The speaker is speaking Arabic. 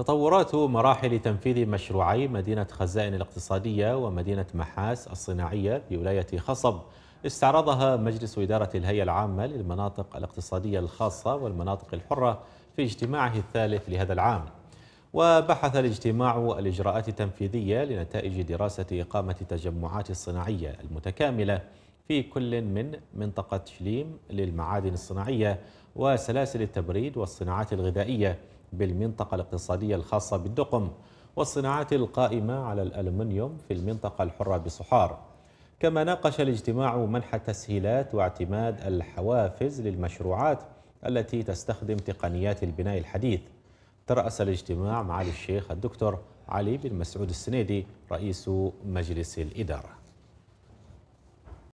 تطورات مراحل تنفيذ مشروعي مدينة خزائن الاقتصادية ومدينة محاس الصناعية بولاية خصب استعرضها مجلس إدارة الهيئة العامة للمناطق الاقتصادية الخاصة والمناطق الحرة في اجتماعه الثالث لهذا العام وبحث الاجتماع الإجراءات التنفيذية لنتائج دراسة إقامة التجمعات الصناعية المتكاملة في كل من منطقة شليم للمعادن الصناعية وسلاسل التبريد والصناعات الغذائية بالمنطقة الاقتصادية الخاصة بالدقم والصناعات القائمة على الألمنيوم في المنطقة الحرة بصحار كما ناقش الاجتماع منح التسهيلات واعتماد الحوافز للمشروعات التي تستخدم تقنيات البناء الحديث ترأس الاجتماع معالي الشيخ الدكتور علي بن مسعود السنيدي رئيس مجلس الإدارة